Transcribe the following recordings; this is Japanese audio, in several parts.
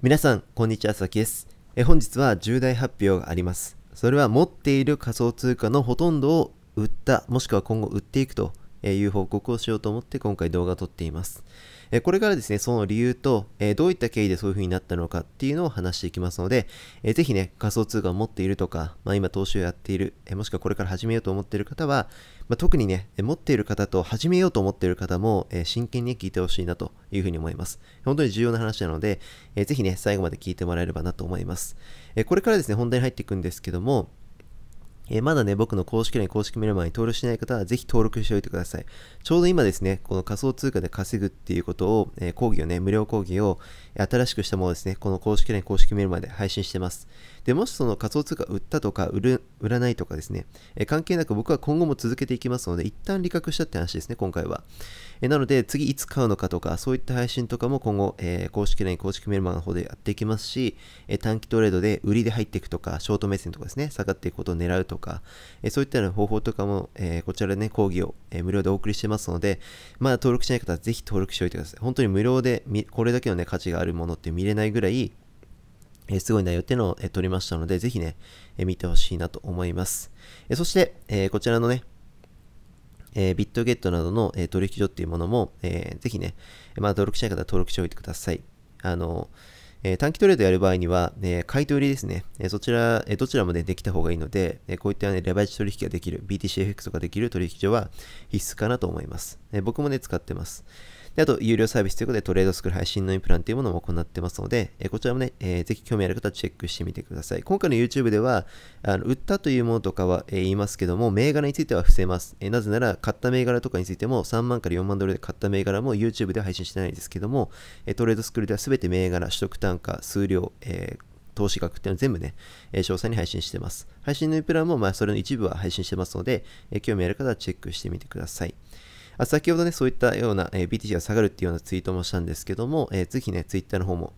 皆さん、こんにちは、佐々木です。え本日は重大発表があります。それは持っている仮想通貨のほとんどを売った、もしくは今後売っていくとえいう報告をしようと思って今回動画を撮っています。えこれからですね、その理由と、えどういった経緯でそういう風になったのかっていうのを話していきますので、えー、ぜひね、仮想通貨を持っているとか、まあ、今投資をやっている、えもしくはこれから始めようと思っている方は、まあ、特にね、持っている方と始めようと思っている方も、え真剣に聞いてほしいなという風に思います。本当に重要な話なので、えー、ぜひね、最後まで聞いてもらえればなと思います。えこれからですね、本題に入っていくんですけども、えー、まだね、僕の公式 LINE、公式メルマガに登録しない方は、ぜひ登録しておいてください。ちょうど今ですね、この仮想通貨で稼ぐっていうことを、えー、講義をね、無料講義を、新しくしたものですね、この公式 LINE、公式メルマガで配信してます。で、もしその仮想通貨売ったとか売る、売らないとかですね、え関係なく僕は今後も続けていきますので、一旦利確したって話ですね、今回は。えなので、次いつ買うのかとか、そういった配信とかも今後、えー、公式 LINE、公式メルマガの方でやっていきますし、え短期トレードで売りで入っていくとか、ショート目線とかですね、下がっていくことを狙うとか、えそういったような方法とかも、えこちらでね、講義を、え無料でお送りしてますので、まだ登録しない方はぜひ登録しておいてください。本当に無料で、これだけのね、価値があるものって見れないぐらい、えすごい内容っていうのを、え撮りましたので、ぜひね、え見てほしいなと思います。えそして、えこちらのね、えビットゲットなどの、え取引所っていうものも、えー、ぜひね、まあ、登録しない方は登録しておいてください。あの、え短期トレードやる場合には、えー、買い取りですね、えそちら、えどちらもね、できた方がいいので、えこういった、ね、レバレッジ取引ができる、BTCFX とかできる取引所は必須かなと思います。え僕もね、使ってます。で、あと、有料サービスということで、トレードスクール配信のインプランというものも行ってますので、えこちらもね、えー、ぜひ興味ある方はチェックしてみてください。今回の YouTube では、あの売ったというものとかは、えー、言いますけども、銘柄については伏せます、えなぜなら、買った銘柄とかについても、3万から4万ドルで買った銘柄も YouTube では配信してないですけども、えトレードスクールでは全て銘柄、取得単価、数量、えー投資額っていうの全部ね、え詳細に配信してます。配信のインプランも、まあ、それの一部は配信してますので、え興味ある方はチェックしてみてください。あ先ほどね、そういったような、えー、BTC が下がるっていうようなツイートもしたんですけども、えー、ぜひね、Twitter の方も、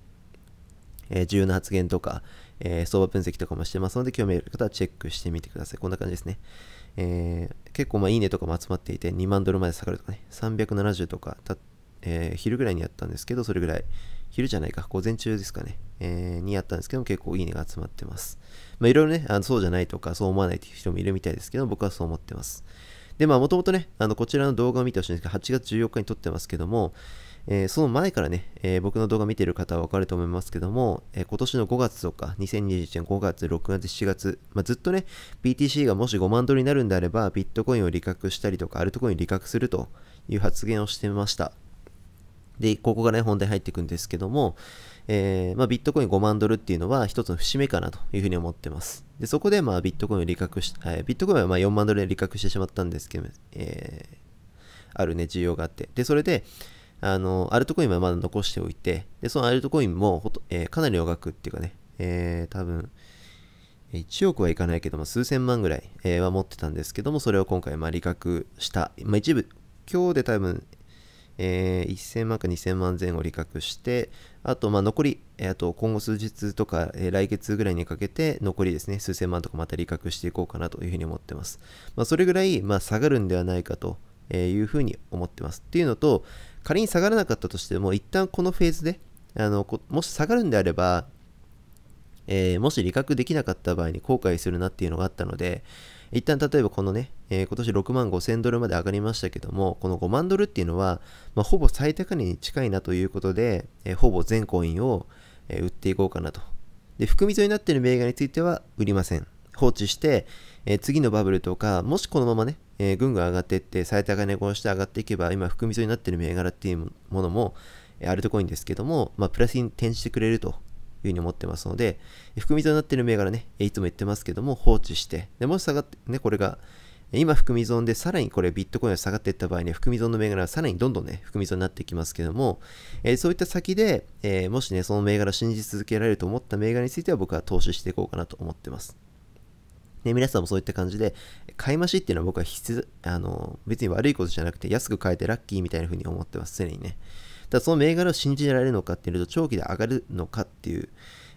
えー、重要な発言とか、えー、相場分析とかもしてますので、興味ある方はチェックしてみてください。こんな感じですね。えー、結構、まあ、いいねとかも集まっていて、2万ドルまで下がるとかね、370とかた、えー、昼ぐらいにやったんですけど、それぐらい、昼じゃないか、午前中ですかね、えー、にやったんですけども、結構いいねが集まってます。まあ、いろいろね、あのそうじゃないとか、そう思わないという人もいるみたいですけど、僕はそう思ってます。で、まあ、もともとね、あのこちらの動画を見てほしいんですけど、8月14日に撮ってますけども、えー、その前からね、えー、僕の動画見てる方はわかると思いますけども、えー、今年の5月とか、2021年5月、6月、7月、まあ、ずっとね、BTC がもし5万ドルになるんであれば、ビットコインを利確したりとか、あるところに利確するという発言をしてました。で、ここがね、本題入っていくんですけども、えー、まあ、ビットコイン5万ドルっていうのは一つの節目かなというふうに思ってます。で、そこでまあビットコインを利確し、えー、ビットコインはま4万ドルで利確してしまったんですけど、えー、あるね、需要があって。で、それで、あの、アルトコインはまだ残しておいて、で、そのアルトコインもほと、えー、かなりの額っていうかね、えー、多分、1億はいかないけども、数千万ぐらい、えは持ってたんですけども、それを今回、まあ、利確した。まあ、一部、今日で多分、えー、1000万か2000万前後利確して、あと、ま残り、えー、と今後数日とか、えー、来月ぐらいにかけて、残りですね、数千万とかまた利確していこうかなというふうに思ってます。まあ、それぐらい、まあ、下がるんではないかというふうに思ってます。っていうのと、仮に下がらなかったとしても、一旦このフェーズで、あのもし下がるんであれば、えー、もし利確できなかった場合に後悔するなっていうのがあったので、一旦例えばこのね、えー、今年6万5000ドルまで上がりましたけども、この5万ドルっていうのは、まあ、ほぼ最高値に近いなということで、えー、ほぼ全コインを、えー、売っていこうかなと。で、含み損になっている銘柄については売りません。放置して、え次のバブルとか、もしこのままね、えぐんぐん上がっていって、最高値越して上がっていけば、今含み損になっている銘柄っていうものも、アルトコインですけども、まあ、プラスに転じてくれるというふうに思ってますので、含み損になっている銘柄ね、いつも言ってますけども、放置して、でもし下がって、ね、これが、今含み損でさらにこれビットコインが下がっていった場合ね、含み損の銘柄はさらにどんどんね、含み損になっていきますけども、えー、そういった先で、えー、もしね、その銘柄を信じ続けられると思った銘柄については僕は投資していこうかなと思ってます。ね、皆さんもそういった感じで、買い増しっていうのは僕は必須、あの、別に悪いことじゃなくて、安く買えてラッキーみたいな風に思ってます、常にね。だその銘柄を信じられるのかっていうと、長期で上がるのかっていう、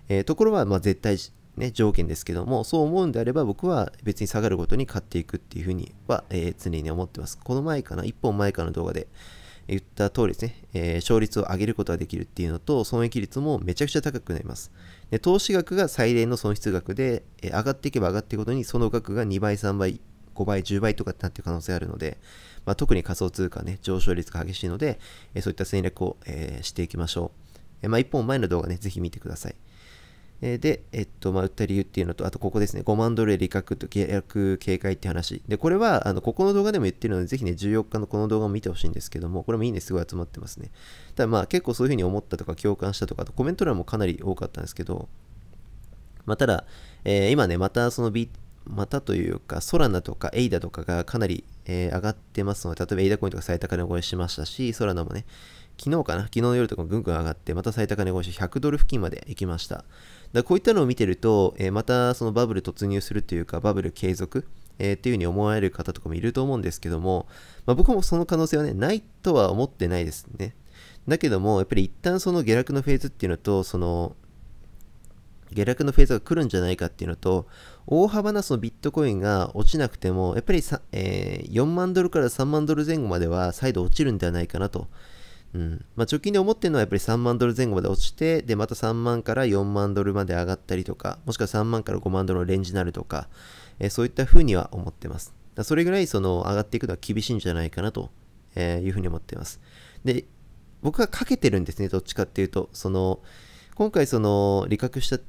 えー、ところはま絶対、ね、条件ですけども、そう思うんであれば僕は別に下がるごとに買っていくっていうふうには、えー、常に思ってます。この前かな、一本前かの動画で言った通りですね、えー、勝率を上げることができるっていうのと、損益率もめちゃくちゃ高くなります。で投資額が最大の損失額で、え上がっていけば上がっていくことに、その額が2倍、3倍、5倍、10倍とかってなってる可能性があるので、まあ、特に仮想通貨ね、上昇率が激しいので、えそういった戦略を、えしていきましょう。えまあ、一本前の動画ね、ぜひ見てください。えで、えっと、まあ、売った理由っていうのと、あとここですね、5万ドル利確と契約警戒って話。で、これは、あの、ここの動画でも言ってるので、ぜひね、14日のこの動画も見てほしいんですけども、これもいいね、すごい集まってますね。ただまあ、結構そういうふうに思ったとか、共感したとか、あとコメント欄もかなり多かったんですけど、まあ、ただ、えー、今ね、またその B、またというか、ソラナとかエイダとかがかなりえー、上がってますので、例えば、エイダコインとか最高値越えしましたし、ソラナもね、昨日かな昨日の夜とかぐんぐん上がって、また最高値越し100ドル付近まで行きました。だこういったのを見てると、えー、またそのバブル突入するというか、バブル継続、えー、っていうふうに思われる方とかもいると思うんですけども、まあ、僕もその可能性はね、ないとは思ってないですね。だけども、やっぱり一旦その下落のフェーズっていうのと、その、下落のフェーズが来るんじゃないかっていうのと、大幅なそのビットコインが落ちなくても、やっぱりさ、えー、4万ドルから3万ドル前後までは再度落ちるんではないかなと。うんまあ、直近で思ってるのはやっぱり3万ドル前後まで落ちて、で、また3万から4万ドルまで上がったりとか、もしくは3万から5万ドルのレンジになるとか、えー、そういった風には思ってます。それぐらいその上がっていくのは厳しいんじゃないかなというふうに思ってます。で、僕はかけてるんですね、どっちかっていうと。その、今回その、利確したっ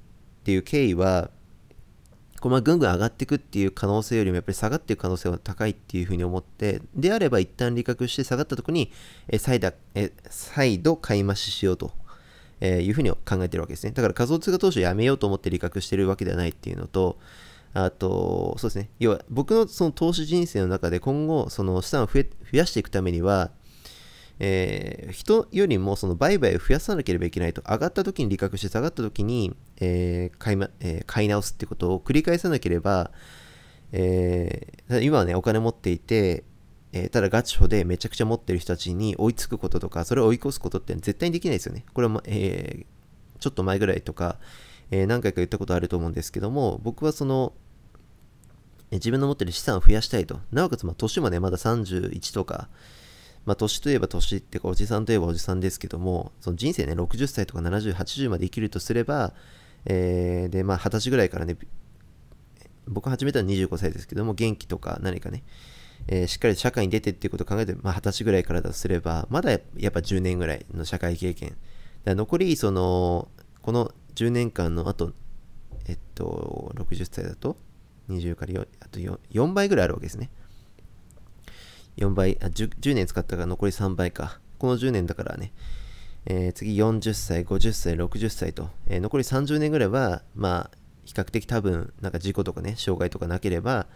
ていう経緯は、こうまあぐんぐん上がっていくっていう可能性よりもやっぱり下がっていく可能性は高いっていうふうに思って、であれば一旦利確して下がったとこに、え再だえ再度買い増ししようと。えいうふうに考えてるわけですね。だから仮想通貨投資をやめようと思って利確してるわけではないっていうのと、あと、そうですね。要は、僕のその投資人生の中で今後、その資産を増やしていくためには、えー、人よりもその売買を増やさなければいけないと、上がった時に利確して下がった時に、えー、買いまえー、買い直すってことを繰り返さなければ、え今はね、お金持っていて、えただガチホでめちゃくちゃ持ってる人たちに追いつくこととか、それを追い越すことって絶対にできないですよね。これは、えちょっと前ぐらいとか、え何回か言ったことあると思うんですけども、僕はその、自分の持ってる資産を増やしたいと。なおかつ、まあ、年もね、まだ31とか、まあ、年といえば年っていうか、おじさんといえばおじさんですけども、その人生ね、60歳とか70、80まで生きるとすれば、えー、で、まあ、20歳ぐらいからね、僕始めたのは25歳ですけども、元気とか何かね、えー、しっかり社会に出てっていうことを考えて、まあ、20歳ぐらいからだとすれば、まだやっぱ10年ぐらいの社会経験。残り、その、この10年間のあと、えっと、60歳だと、20から4、あと 4, 4倍ぐらいあるわけですね。4倍あ 10, 10年使ったから残り3倍かこの10年だからね、えー、次40歳50歳60歳と、えー、残り30年ぐらいはまあ比較的多分なんか事故とかね障害とかなければ、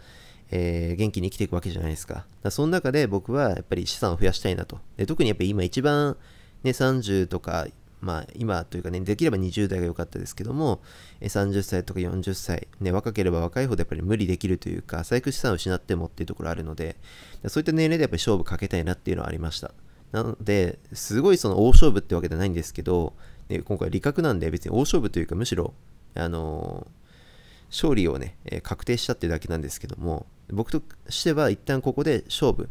えー、元気に生きていくわけじゃないですかだその中で僕はやっぱり資産を増やしたいなとで特にやっぱ今一番ね30とかまあ、今というかね、できれば20代が良かったですけども、30歳とか40歳、ね、若ければ若いほどやっぱり無理できるというか、細工資産を失ってもっていうところあるので、そういった年齢でやっぱり勝負かけたいなっていうのはありました。なので、すごいその大勝負ってわけじゃないんですけど、ね、今回、利確なんで別に大勝負というか、むしろ、あのー、勝利をね、確定したっていうだけなんですけども、僕としては一旦ここで勝負、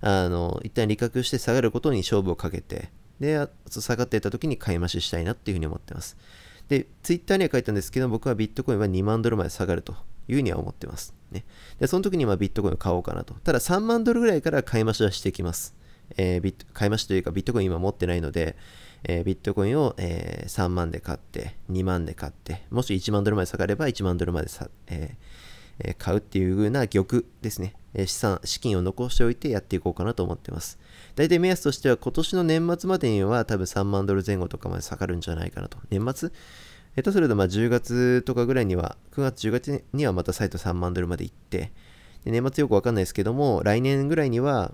あのー、一旦利確して下がることに勝負をかけて、で、下がっていた時に買い増ししたいなっていうふうに思ってます。で、Twitter には書いたんですけど、僕はビットコインは2万ドルまで下がるというふうには思ってます。ね、で、その時にまビットコインを買おうかなと。ただ3万ドルぐらいから買い増しはしてきます。えー、ビット買い増しというかビットコイン今持ってないので、えー、ビットコインを、えー、3万で買って、2万で買って、もし1万ドルまで下がれば1万ドルまでさ、えー、買うっていう風な玉ですね。資産、資金を残しておいてやっていこうかなと思ってます。大体目安としては今年の年末までには多分3万ドル前後とかまで下がるんじゃないかなと。年末っとするとまあ10月とかぐらいには、9月、10月にはまた再度3万ドルまで行って、年末よくわかんないですけども、来年ぐらいには、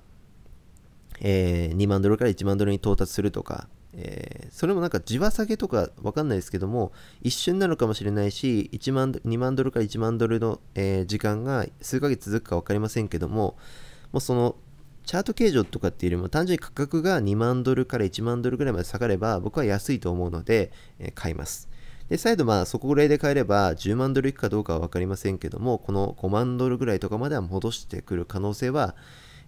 えー、2万ドルから1万ドルに到達するとか、えー、それもなんか地場下げとかわかんないですけども一瞬なのかもしれないし1万2万ドルから1万ドルの、えー、時間が数ヶ月続くか分かりませんけどももうそのチャート形状とかっていうよりも単純に価格が2万ドルから1万ドルぐらいまで下がれば僕は安いと思うので、えー、買いますで再度まあそこぐらいで買えれば10万ドルいくかどうかは分かりませんけどもこの5万ドルぐらいとかまでは戻してくる可能性は、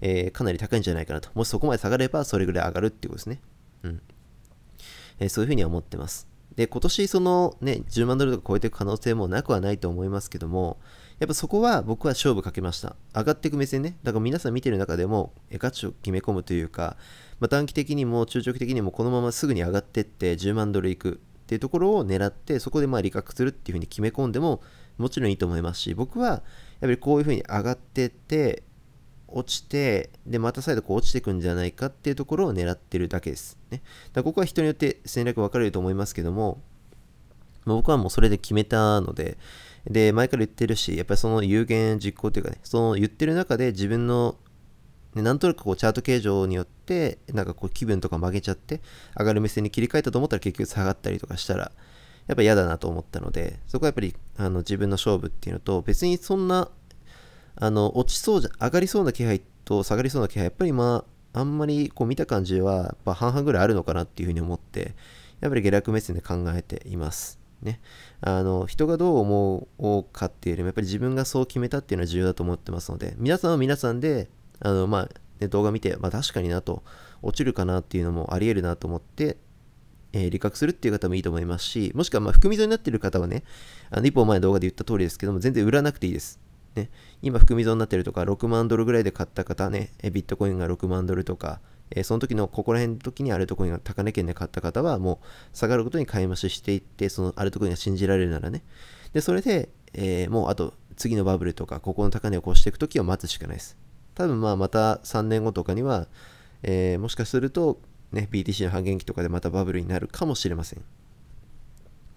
えかなり高いんじゃないかなともしそこまで下がればそれぐらい上がるっていうことですねうんえー、そういうふうには思ってます。で、今年そのね、10万ドルとか超えていく可能性もなくはないと思いますけども、やっぱそこは僕は勝負かけました。上がっていく目線ね。だから皆さん見てる中でも、価値を決め込むというか、まあ、短期的にも中長期的にもこのまますぐに上がっていって10万ドルいくっていうところを狙って、そこでまあ利確するっていうふうに決め込んでももちろんいいと思いますし、僕はやっぱりこういうふうに上がっていって、落ちて、で、また再度こう落ちてくんじゃないかっていうところを狙ってるだけです。ね。だここは人によって戦略分かれると思いますけども、ま僕はもうそれで決めたので、で、前から言ってるし、やっぱりその有限実行というかね、その言ってる中で自分の、ね、なんとなくこうチャート形状によって、なんかこう気分とか曲げちゃって、上がる目線に切り替えたと思ったら結局下がったりとかしたら、やっぱ嫌だなと思ったので、そこはやっぱりあの自分の勝負っていうのと、別にそんなあの落ちそうじゃ上がりそうな気配と下がりそうな気配やっぱりまああんまりこう見た感じはやっぱ半々ぐらいあるのかなっていうふうに思ってやっぱり下落目線で考えていますね、あの人がどう思うかっていうよりもやっぱり自分がそう決めたっていうのは重要だと思ってますので皆さんは皆さんであの、まあね、動画見て、まあ、確かになと落ちるかなっていうのもありえるなと思って、えー、理覚するっていう方もいいと思いますしもしくはま含み損になってる方はねあの一歩前の動画で言った通りですけども全然売らなくていいですね、今含み損になってるとか、6万ドルぐらいで買った方ね、ビットコインが6万ドルとか、えその時のここら辺の時にアルトコインが高値圏で買った方はもう下がることに買い増ししていってそのアルトコインが信じられるならねでそれで、えー、もうあと次のバブルとかここの高値を越していく時を待つしかないです多分まあまた3年後とかには、えー、もしかすると、ね、BTC の半減期とかでまたバブルになるかもしれません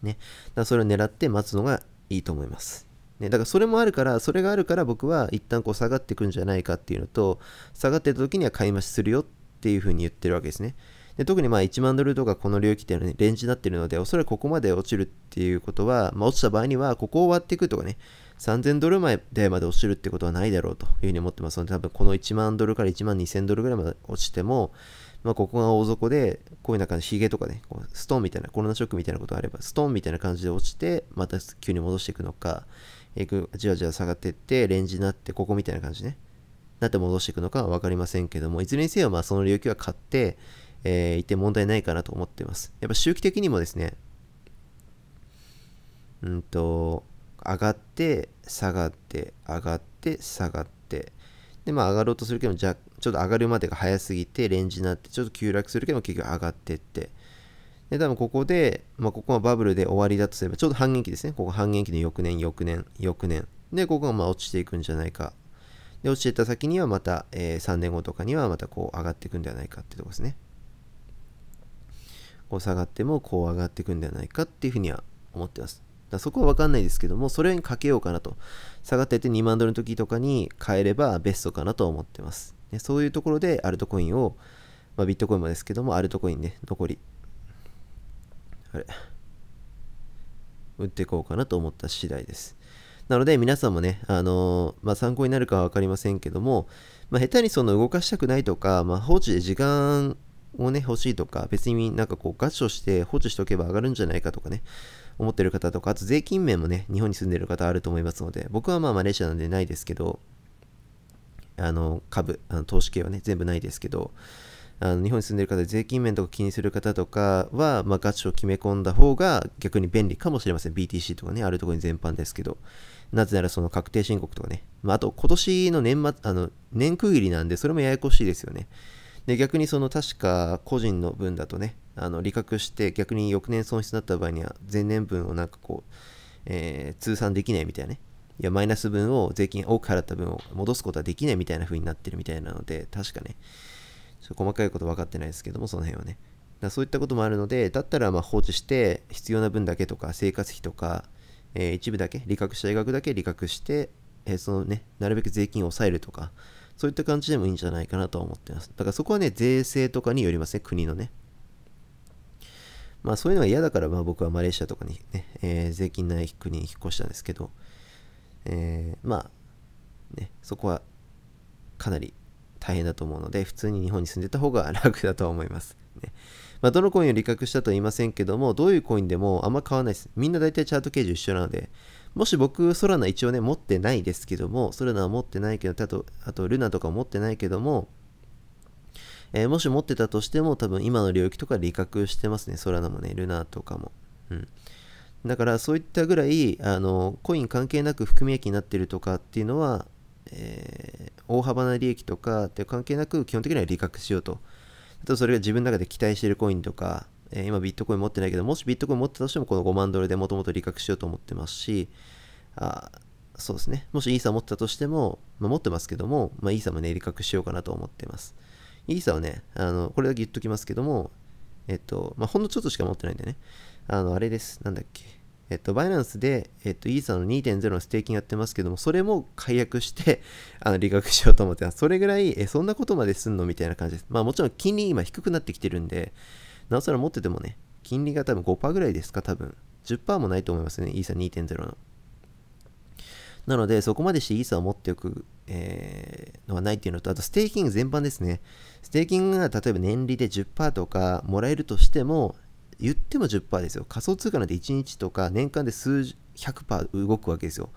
ねだそれを狙って待つのがいいと思いますね、だからそれもあるから、それがあるから僕は一旦こう下がっていくんじゃないかっていうのと、下がってた時には買い増しするよっていうふうに言ってるわけですね。で特にまあ1万ドルとかこの領域っていうのは、ね、レンジになってるので、おそらくここまで落ちるっていうことは、まあ、落ちた場合には、ここを割っていくとかね、3000ドル前でまで落ちるってことはないだろうというふうに思ってますので、多分この1万ドルから1万2000ドルぐらいまで落ちても、まあ、ここが大底で、こういう中のヒゲとかね、こうストーンみたいな、コロナショックみたいなことがあれば、ストーンみたいな感じで落ちて、また急に戻していくのか、えー、じわじわ下がっていって、レンジになって、ここみたいな感じね。なって戻していくのかは分かりませんけども、いずれにせよ、まあ、その領域は買って、えー、いて問題ないかなと思ってます。やっぱ周期的にもですね、うんと、上がって、下がって、上がって、下がって、で、まあ、上がろうとするけど、じゃちょっと上がるまでが早すぎて、レンジになって、ちょっと急落するけど、結局上がってって、で、多分ここで、まあ、ここはバブルで終わりだとすれば、ちょうど半減期ですね。ここ半減期の翌年、翌年、翌年。で、ここがまあ落ちていくんじゃないか。で、落ちていった先にはまた、えー、3年後とかにはまたこう上がっていくんではないかってとこですね。こう下がってもこう上がっていくんではないかっていうふうには思ってます。だそこはわかんないですけども、それにかけようかなと。下がってて2万ドルの時とかに変えればベストかなと思ってます。でそういうところでアルトコインを、まあ、ビットコインもですけども、アルトコインね、残りあれ、打っていこうかなと思った次第です。なので皆さんもね、あのー、まあ、参考になるかは分かりませんけども、まあ、下手にその動かしたくないとか、まあ、放置で時間をね、欲しいとか、別になんかこうガチして放置しておけば上がるんじゃないかとかね、思ってる方とか、あと税金面もね、日本に住んでる方あると思いますので、僕はまあマレーシアなんでないですけど、あの、株、あの投資系はね、全部ないですけど、あの日本に住んでる方、で税金面とか気にする方とかは、まあ、ガチを決め込んだ方が逆に便利かもしれません。BTC とかね、あるところに全般ですけど。なぜならその確定申告とかね。まあ、あと今年の年末、あの、年区切りなんで、それもややこしいですよね。で、逆にその確か個人の分だとね、あの、利確して逆に翌年損失になった場合には、前年分をなんかこう、えー、通算できないみたいなね。いや、マイナス分を税金多く払った分を戻すことはできないみたいな風になってるみたいなので、確かね。細かいこと分かってないですけども、その辺はね。だそういったこともあるので、だったらま放置して、必要な分だけとか、生活費とか、えー、一部だけ、利確した医学だけ利確して、えー、そのね、なるべく税金を抑えるとか、そういった感じでもいいんじゃないかなとは思ってます。だからそこはね、税制とかによりますね、国のね。まあそういうのが嫌だから、まあ僕はマレーシアとかにね、えー、税金ない国に引っ越したんですけど、えまあ、ね、そこはかなり大変だと思うので、普通に日本に住んでた方が楽だとは思います。ねまあ、どのコインを利確したとは言いませんけども、どういうコインでもあんま買わないです。みんな大体チャート形状一緒なので、もし僕、ソラナ一応ね、持ってないですけども、ソラナは持ってないけど、あと、あとルナとか持ってないけども、えー、もし持ってたとしても、多分今の領域とか利確してますね。ソラナもね、ルナとかも。うん。だからそういったぐらいあのコイン関係なく含み益になってるとかっていうのはえー、大幅な利益とかって関係なく基本的には利確しようと。あとそれが自分の中で期待してるコインとか、えー、今ビットコイン持ってないけど、もしビットコイン持ってたとしてもこの5万ドルでもともと利確しようと思ってますし、あそうですね。もしイーサ持ってたとしても、まあ、持ってますけども、まあ、イーサもね、利確しようかなと思ってます。イーサはね、あの、これだけ言っときますけども、えっと、まあ、ほんのちょっとしか持ってないんでね、あの、あれです。なんだっけ。えっと、バイナンスで、えっと、イーサの2.0のステーキングやってますけども、それも解約して、あの、利確しようと思ってます。それぐらい、え、そんなことまですんのみたいな感じです。まあ、もちろん金利今低くなってきてるんで、なおさら持っててもね、金利が多分5%ぐらいですか、多分。10%もないと思いますね、イーサ2.0の。なので、そこまでしてイーサを持っておく、えー、のはないっていうのと、あとステーキング全般ですね。ステーキングが例えば年利で10%とかもらえるとしても、言っても10%ですよ。仮想通貨なんて1日とか年間で数100%動くわけですよ。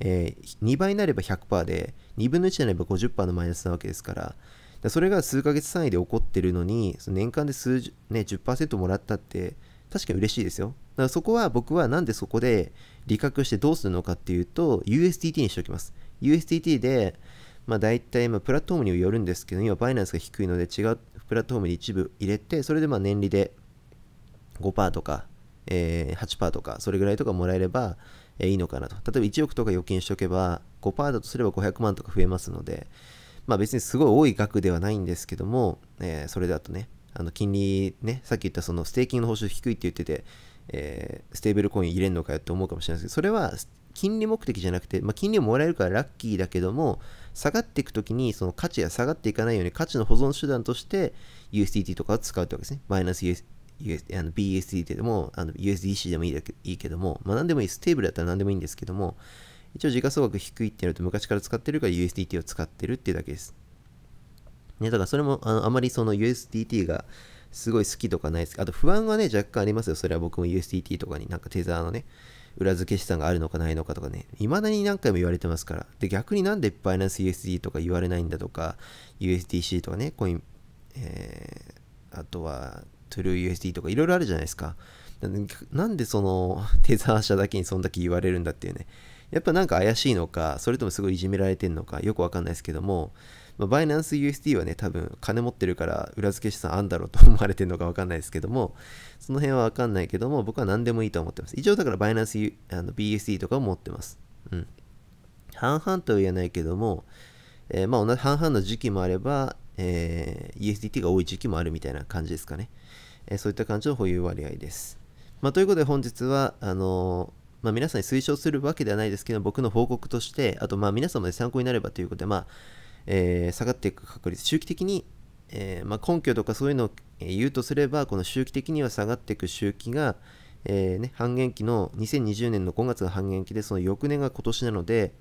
えー、2倍になれば100%で、2分の1になれば50%のマイナスなわけですから、からそれが数ヶ月単位で起こってるのに、その年間で数、ね、10%もらったって、確かに嬉しいですよ。だからそこは僕はなんでそこで利確してどうするのかっていうと、USDT にしておきます。USDT で、まあ大体、まあ、プラットフォームによるんですけど、今バイナンスが低いので違うプラットフォームに一部入れて、それでまあ年利で5%とか、えー、8%とか、それぐらいとかもらえれば、えー、いいのかなと。例えば1億とか預金しておけば、5%だとすれば500万とか増えますので、まあ別にすごい多い額ではないんですけども、えー、それだとね、あの金利ね、さっき言ったそのステーキングの報酬低いって言ってて、えー、ステーブルコイン入れんのかよって思うかもしれないですけど、それは金利目的じゃなくて、まあ、金利をもらえるからラッキーだけども、下がっていくときにその価値が下がっていかないように価値の保存手段として USDT とかを使うってわけですね。マイナス US US、BSD でも、USDC でもいいいいけども、まあ、何でもいい、です。テーブルだったら何でもいいんですけども、一応時価総額低いってなると昔から使ってるから USDT を使ってるっていうだけです。ね、だからそれもあのあまりその USDT がすごい好きとかないです。あと不安はね、若干ありますよ。それは僕も USDT とかになんかテザーのね、裏付け資産があるのかないのかとかね、未だに何回も言われてますから。で、逆になんでバイナンス USD とか言われないんだとか、USDC とかね、コイン、えー、あとはトゥルー u s d とかいろいろあるじゃないですか。なんでそのテザー社だけにそんだけ言われるんだっていうね。やっぱなんか怪しいのか、それともすごいいじめられてんのか、よくわかんないですけども、まあ、バイナンス USD はね、多分金持ってるから裏付け資産あんだろうと思われてるのかわかんないですけども、その辺はわかんないけども、僕は何でもいいと思ってます。一応だからバイナンス、U、あの BSD とかも持ってます。うん。半々とは言えないけども、えー、まあ半々の時期もあれば、えー、USDT が多い時期もあるみたいな感じですかね。えそういった感じの保有割合です。まあ、ということで本日はあのまあ、皆さんに推奨するわけではないですけど僕の報告としてあとまあ皆様で参考になればということで、まあえー、下がっていく確率周期的に、えー、まあ、根拠とかそういうのを言うとすればこの周期的には下がっていく周期が、えー、ね、半減期の2020年の5月が半減期でその翌年が今年なので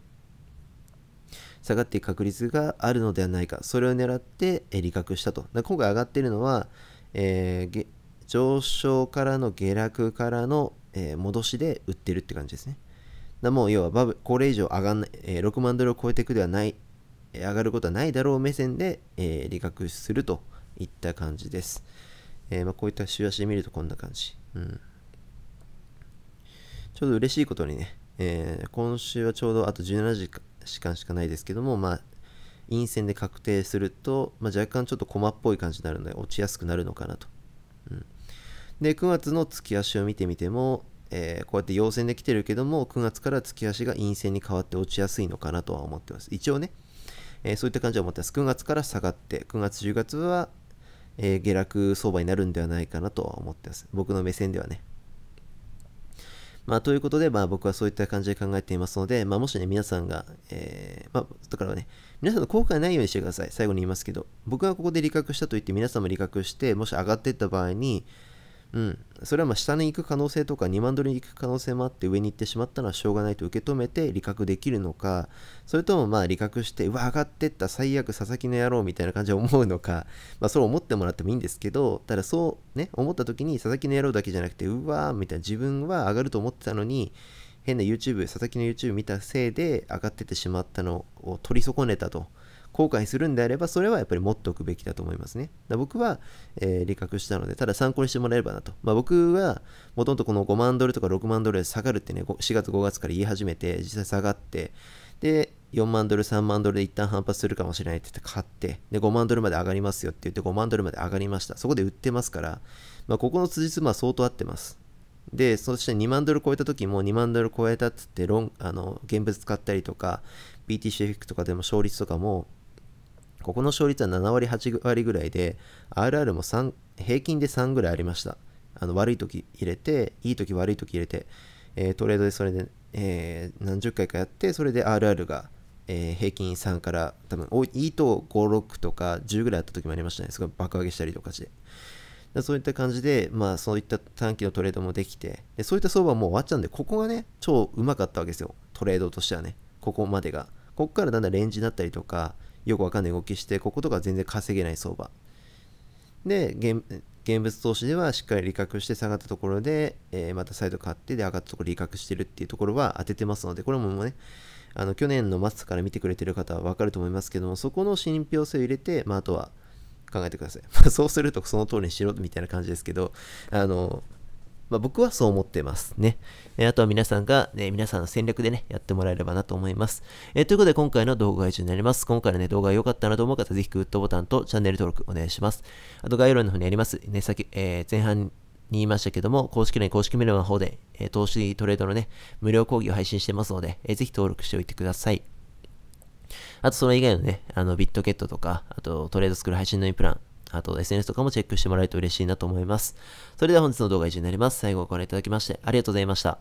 下がっていく確率があるのではないかそれを狙って、えー、理覚したと今回上がっているのは、えー、上昇からの下落からの、えー、戻しで売ってるって感じですね。だもう要はバブこれ以上上がんない、えー、6万ドルを超えていくではない、え上がることはないだろう目線で、えー、利確するといった感じです。えまあ、こういった週足で見るとこんな感じ。うん、ちょうど嬉しいことにね、え今週はちょうどあと17時間しかないですけども、まあ、陰線で確定すると、まあ、若干ちょっとコマっぽい感じになるので落ちやすくなるのかなと。うんで9月の月足を見てみても、えー、こうやって陽線で来てるけども9月から月足が陰線に変わって落ちやすいのかなとは思ってます一応ね、えー、そういった感じは思ってます9月から下がって9月10月は、えー、下落相場になるんではないかなとは思ってます僕の目線ではねまあ、ということで、まあ、僕はそういった感じで考えていますので、まあ、もしね、皆さんが、えー、まあ、だからね、皆さんの後悔ないようにしてください。最後に言いますけど、僕がここで理覚したと言って、皆さんも理覚して、もし上がっていった場合に、うん、それはま下に行く可能性とか2万ドルに行く可能性もあって上に行ってしまったのはしょうがないと受け止めて利確できるのかそれともまあ利確してうわ上がってった最悪佐々木の野郎みたいな感じで思うのか、まあ、それ思ってもらってもいいんですけどただそうね思った時に佐々木の野郎だけじゃなくてうわーみたいな自分は上がると思ってたのに変な YouTube 佐々木の YouTube 見たせいで上がってってしまったのを取り損ねたと。後悔するんであれば、それはやっぱり持っておくべきだと思いますね。だ僕は、えー、理覚したので、ただ参考にしてもらえればなと。まあ、僕は、もともとこの5万ドルとか6万ドルで下がるってね、4月5月から言い始めて、実際下がって、で、4万ドル、3万ドルで一旦反発するかもしれないって言って買って、で、5万ドルまで上がりますよって言って5万ドルまで上がりました。そこで売ってますから、まあ、ここの辻褄は相当合ってます。で、そして2万ドル超えた時も2万ドル超えたっつってロン、あの、現物使ったりとか、BTCFX とかでも勝率とかも、ここの勝率は7割、8割ぐらいで、RR も3、平均で3ぐらいありました。あの悪い時入れて、いい時悪い時入れて、えー、トレードでそれで、えー、何十回かやって、それで RR が、えー、平均3から、多分いいと5、6とか10ぐらいあった時もありましたね。すごい爆上げしたりとかして。そういった感じで、まあ、そういった短期のトレードもできて、でそういった相場はもう終わっちゃうんで、ここがね、超うまかったわけですよ。トレードとしてはね。ここまでが。ここからだんだんレンジだったりとか、よくわかんない動きして、こことか全然稼げない相場。で、現物投資ではしっかり利確して下がったところで、えー、また再度買ってで上がったところ利確してるっていうところは当ててますので、これももうね、あの去年の末から見てくれてる方はわかると思いますけども、そこの信憑性を入れて、まあ、あとは考えてください。そうするとその通りにしろみたいな感じですけど、あの、まあ、僕はそう思ってますね。えー、あとは皆さんが、ね、皆さんの戦略でね、やってもらえればなと思います。えー、ということで今回の動画は以上になります。今回のね、動画が良かったなと思う方、ぜひグッドボタンとチャンネル登録お願いします。あと概要欄の方にあります、ね、先、えー、前半に言いましたけども、公式内、公式メールの方で、え投資トレードのね、無料講義を配信してますので、えー、ぜひ登録しておいてください。あと、それ以外のね、あの、ビットゲットとか、あと、トレードスクール配信のインプラン、あと SNS とかもチェックしてもらえると嬉しいなと思います。それでは本日の動画は以上になります。最後までご覧いただきましてありがとうございました。